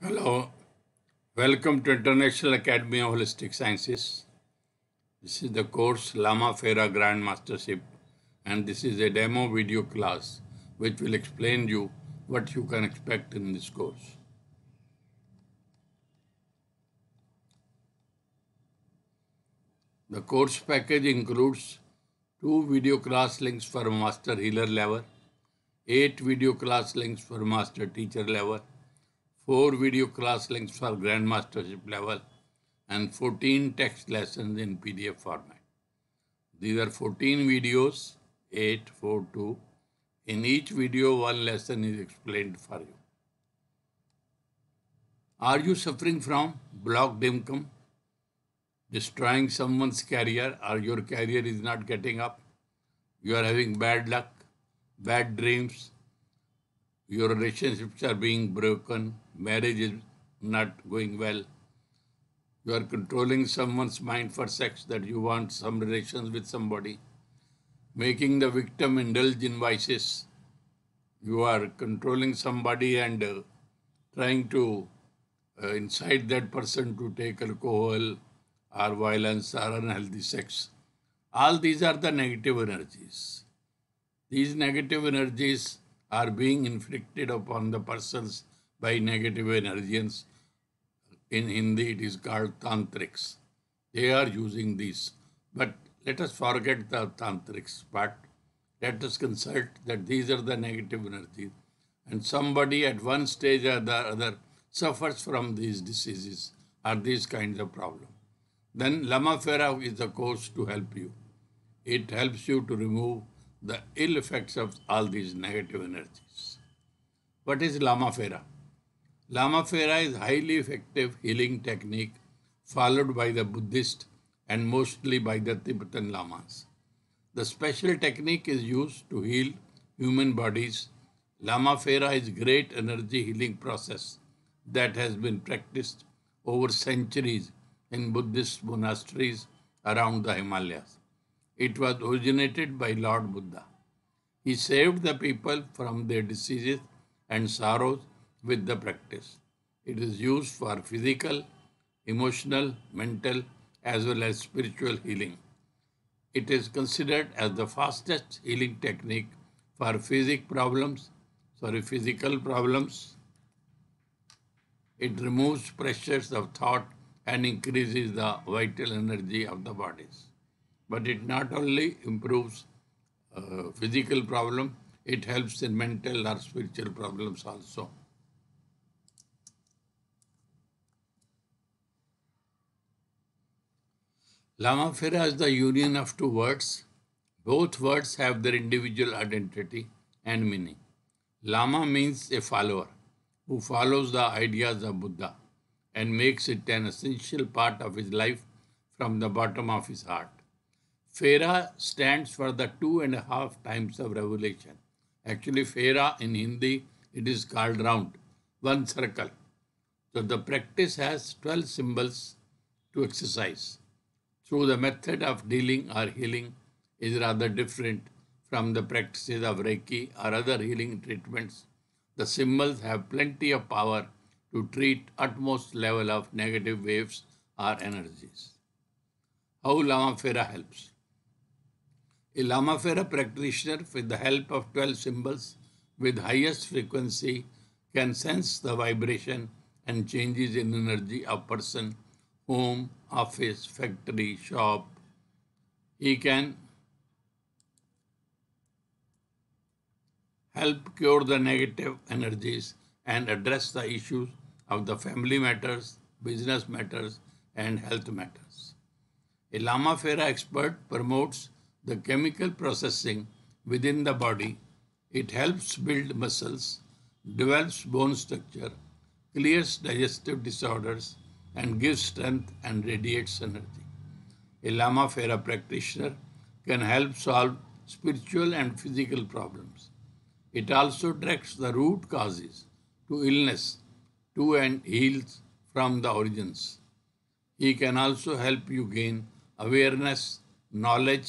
Hello, welcome to International Academy of Holistic Sciences. This is the course Lama Fera Grand Mastership and this is a demo video class which will explain you what you can expect in this course. The course package includes two video class links for Master Healer level, eight video class links for Master Teacher level, 4 video class links for Grandmastership level, and 14 text lessons in PDF format. These are 14 videos, 8, 4, 2. In each video, one lesson is explained for you. Are you suffering from blocked income? Destroying someone's career or your career is not getting up? You are having bad luck, bad dreams, your relationships are being broken, marriage is not going well, you are controlling someone's mind for sex that you want some relations with somebody, making the victim indulge in vices, you are controlling somebody and uh, trying to uh, incite that person to take alcohol or violence or unhealthy sex. All these are the negative energies. These negative energies are being inflicted upon the persons by negative energies. In Hindi, it is called tantrics. They are using these. But let us forget the tantrics part. Let us consult that these are the negative energies. And somebody at one stage or the other suffers from these diseases or these kinds of problems. Then Lama Fera is the course to help you. It helps you to remove the ill effects of all these negative energies. What is Lama Fera? Lama Fera is highly effective healing technique followed by the Buddhist and mostly by the Tibetan Lamas. The special technique is used to heal human bodies. Lama Fera is great energy healing process that has been practiced over centuries in Buddhist monasteries around the Himalayas. It was originated by Lord Buddha. He saved the people from their diseases and sorrows with the practice. It is used for physical, emotional, mental, as well as spiritual healing. It is considered as the fastest healing technique for physic problems, sorry, physical problems. It removes pressures of thought and increases the vital energy of the bodies but it not only improves uh, physical problem, it helps in mental or spiritual problems also. Lama Fira is the union of two words. Both words have their individual identity and meaning. Lama means a follower who follows the ideas of Buddha and makes it an essential part of his life from the bottom of his heart. Fera stands for the two and a half times of revelation. Actually, Fera in Hindi, it is called round, one circle. So the practice has 12 symbols to exercise. So the method of dealing or healing is rather different from the practices of Reiki or other healing treatments. The symbols have plenty of power to treat utmost level of negative waves or energies. How Lama Fera helps? A Lama Fera practitioner with the help of 12 symbols with highest frequency can sense the vibration and changes in energy of person, home, office, factory, shop. He can help cure the negative energies and address the issues of the family matters, business matters, and health matters. A Lama Fera expert promotes the chemical processing within the body. It helps build muscles, develops bone structure, clears digestive disorders, and gives strength and radiates energy. A Lama Fera practitioner can help solve spiritual and physical problems. It also directs the root causes to illness to and heals from the origins. He can also help you gain awareness, knowledge,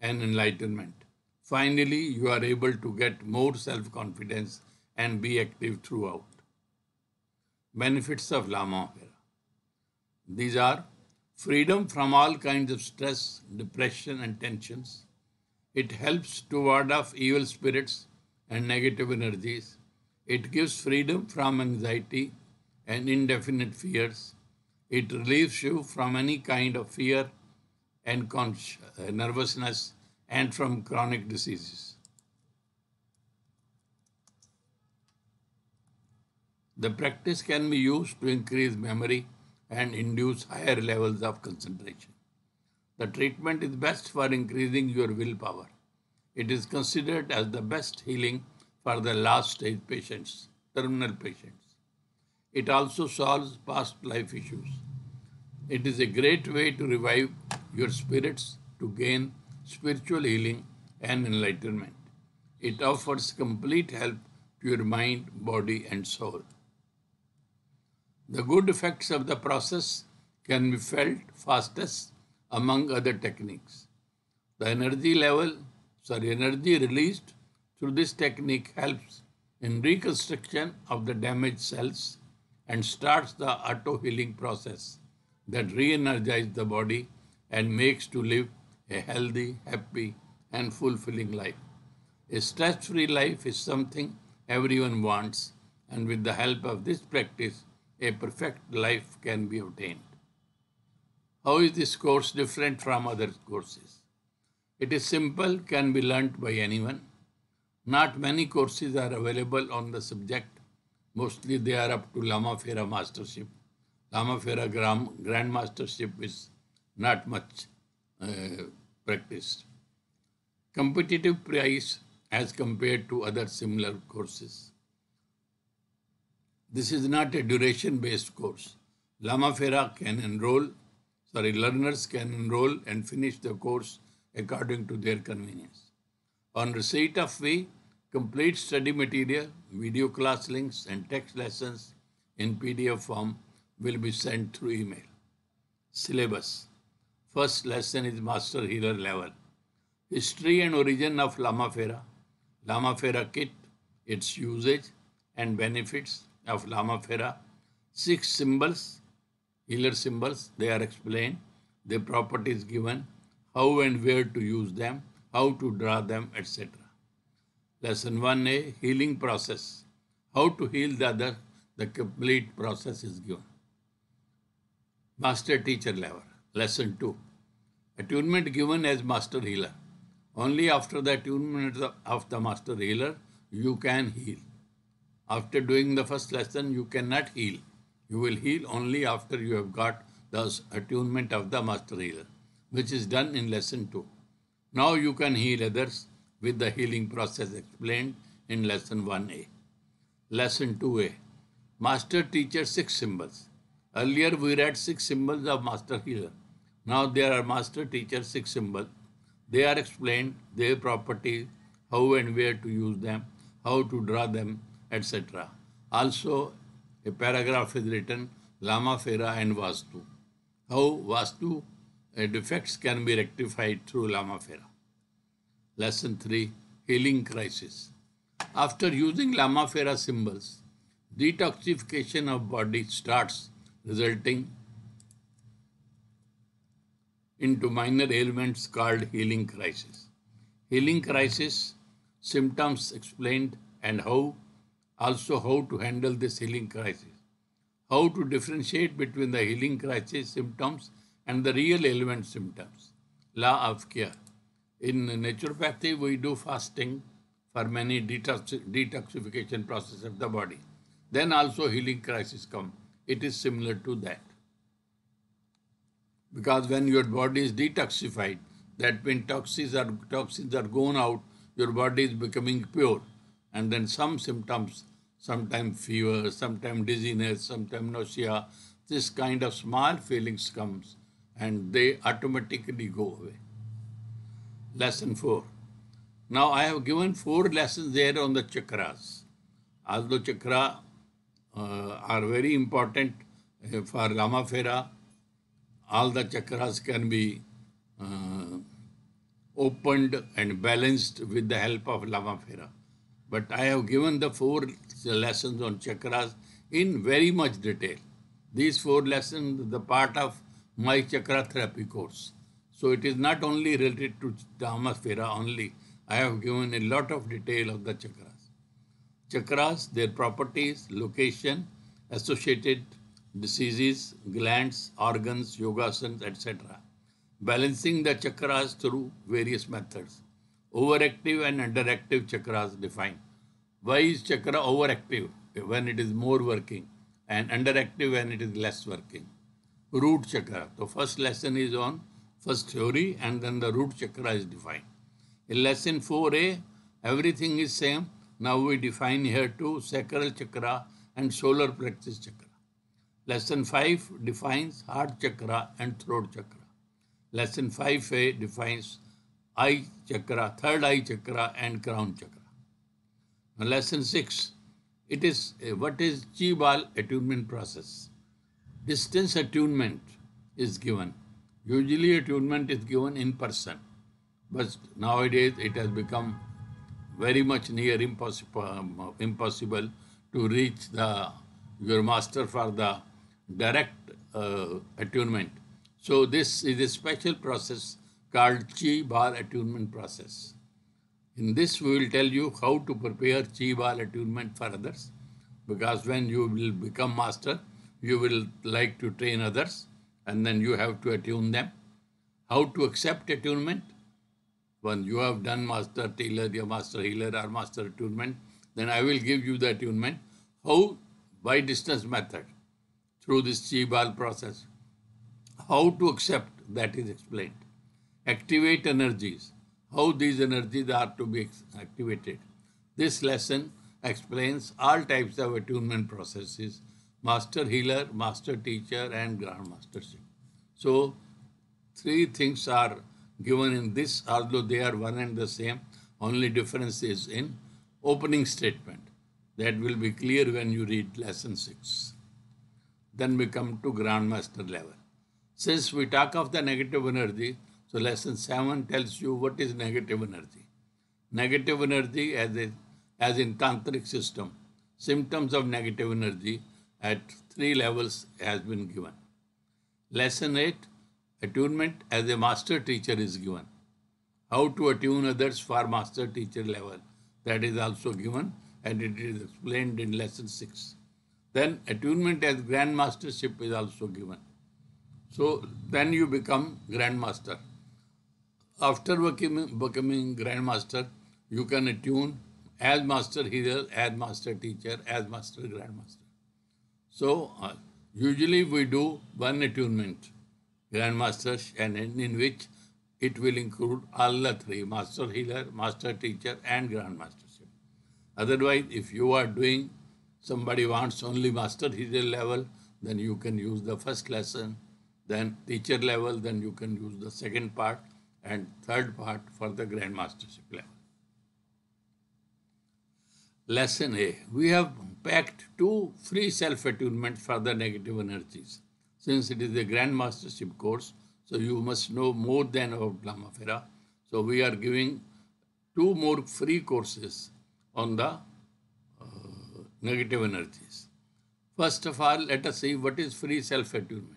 and enlightenment. Finally, you are able to get more self confidence and be active throughout. Benefits of Lama Opera These are freedom from all kinds of stress, depression, and tensions. It helps to ward off evil spirits and negative energies. It gives freedom from anxiety and indefinite fears. It relieves you from any kind of fear and uh, nervousness and from chronic diseases. The practice can be used to increase memory and induce higher levels of concentration. The treatment is best for increasing your willpower. It is considered as the best healing for the last stage patients, terminal patients. It also solves past life issues. It is a great way to revive your spirits to gain spiritual healing and enlightenment. It offers complete help to your mind, body, and soul. The good effects of the process can be felt fastest among other techniques. The energy level, sorry, energy released through this technique helps in reconstruction of the damaged cells and starts the auto healing process that re energizes the body and makes to live a healthy, happy, and fulfilling life. A stress free life is something everyone wants, and with the help of this practice, a perfect life can be obtained. How is this course different from other courses? It is simple, can be learnt by anyone. Not many courses are available on the subject. Mostly they are up to Lama Fera Mastership. Lama Fera Grand Mastership is not much uh, practiced. Competitive price as compared to other similar courses. This is not a duration-based course. Lama Fera can enroll, sorry, learners can enroll and finish the course according to their convenience. On receipt of fee, complete study material, video class links, and text lessons in PDF form will be sent through email. Syllabus First lesson is Master Healer level. History and origin of Lamafera, Lamafera kit, its usage and benefits of Lamafera, six symbols, healer symbols, they are explained, their properties given, how and where to use them, how to draw them, etc. Lesson 1a Healing process. How to heal the other, the complete process is given. Master teacher level. Lesson 2 Attunement given as Master Healer. Only after the attunement of the Master Healer you can heal. After doing the first lesson, you cannot heal. You will heal only after you have got the attunement of the Master Healer, which is done in Lesson 2. Now you can heal others with the healing process explained in Lesson 1a. Lesson 2a Master teacher six symbols. Earlier we read six symbols of Master Healer. Now there are master teacher six symbols. They are explained their properties, how and where to use them, how to draw them, etc. Also, a paragraph is written Lama Fera and Vastu. How Vastu uh, defects can be rectified through Lama Fera. Lesson 3 Healing Crisis. After using Lama Fera symbols, detoxification of body starts, resulting into minor ailments called healing crisis. Healing crisis, symptoms explained and how, also how to handle this healing crisis. How to differentiate between the healing crisis symptoms and the real ailment symptoms. Law of care. In naturopathy, we do fasting for many detox- detoxification process of the body. Then also healing crisis come. It is similar to that because when your body is detoxified, that means toxins are, toxins are gone out, your body is becoming pure. And then some symptoms, sometimes fever, sometimes dizziness, sometimes nausea, this kind of small feelings comes and they automatically go away. Lesson 4. Now I have given four lessons there on the chakras. Although chakra uh, are very important uh, for Ramafera, all the chakras can be uh, opened and balanced with the help of Phira. But I have given the four lessons on chakras in very much detail. These four lessons the part of my chakra therapy course. So it is not only related to Phira only. I have given a lot of detail of the chakras. Chakras, their properties, location, associated diseases, glands, organs, yogasans, etc. Balancing the chakras through various methods. Overactive and underactive chakras defined. Why is chakra overactive when it is more working and underactive when it is less working? Root chakra. The first lesson is on first theory and then the root chakra is defined. In lesson 4a, everything is same. Now we define here two sacral chakra and solar plexus chakra. Lesson 5 defines heart chakra and throat chakra. Lesson 5a defines eye chakra, third eye chakra and crown chakra. Now lesson 6, it is eh, what chival attunement process. Distance attunement is given. Usually attunement is given in person. But nowadays it has become very much near impossible, um, impossible to reach the your master for the direct uh, attunement. So this is a special process called Chi Bar attunement process. In this, we will tell you how to prepare Chi Bar attunement for others, because when you will become master, you will like to train others, and then you have to attune them. How to accept attunement? When you have done master tailor, your master healer, or master attunement, then I will give you the attunement. How? By distance method through this Chibal process. How to accept that is explained. Activate energies, how these energies are to be activated. This lesson explains all types of attunement processes, master healer, master teacher and grand mastership. So three things are given in this, although they are one and the same, only difference is in opening statement. That will be clear when you read lesson 6 then we come to grandmaster level. Since we talk of the negative energy, so lesson 7 tells you what is negative energy. Negative energy as, a, as in tantric system, symptoms of negative energy at three levels has been given. Lesson 8, attunement as a master teacher is given. How to attune others for master teacher level, that is also given and it is explained in lesson 6. Then attunement as Grand Mastership is also given. So then you become Grand Master. After becoming, Grand Master, you can attune as Master Healer, as Master Teacher, as Master Grand Master. So uh, usually we do one attunement, Grand Master, and in, in which it will include all the three master healer master teacher and grand mastership otherwise if you are doing Somebody wants only master teacher level, then you can use the first lesson. Then teacher level, then you can use the second part and third part for the grandmastership level. Lesson A. We have packed two free self-attunements for the negative energies. Since it is a grandmastership course, so you must know more than about Brahmafera. So we are giving two more free courses on the negative energies. First of all, let us see what is free self-attunement.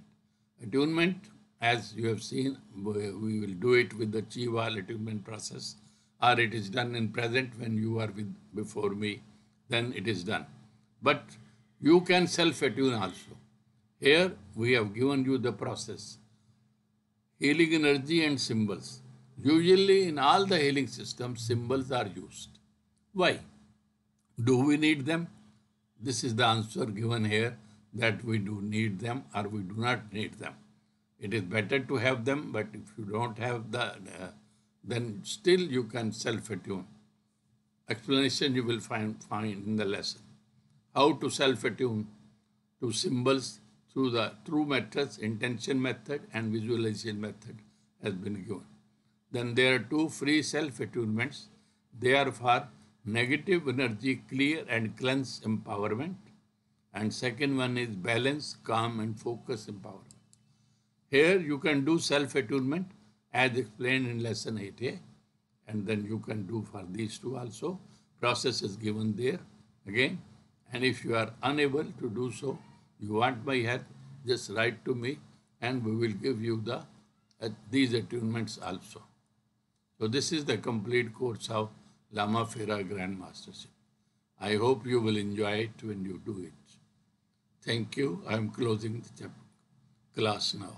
Attunement, as you have seen, we will do it with the Chival attunement process or it is done in present when you are with before me, then it is done. But you can self-attune also. Here we have given you the process. Healing energy and symbols. Usually in all the healing systems, symbols are used. Why? Do we need them? This is the answer given here that we do need them or we do not need them. It is better to have them, but if you don't have the, uh, then still you can self-attune. Explanation you will find, find in the lesson. How to self-attune to symbols through the true methods, intention method and visualization method has been given. Then there are two free self-attunements. They are for negative energy clear and cleanse empowerment and second one is balance calm and focus empowerment here you can do self attunement as explained in lesson 8a eh? and then you can do for these two also process is given there again and if you are unable to do so you want my help just write to me and we will give you the uh, these attunements also so this is the complete course of Lama Fira, Grand Mastership. I hope you will enjoy it when you do it. Thank you. I am closing the class now.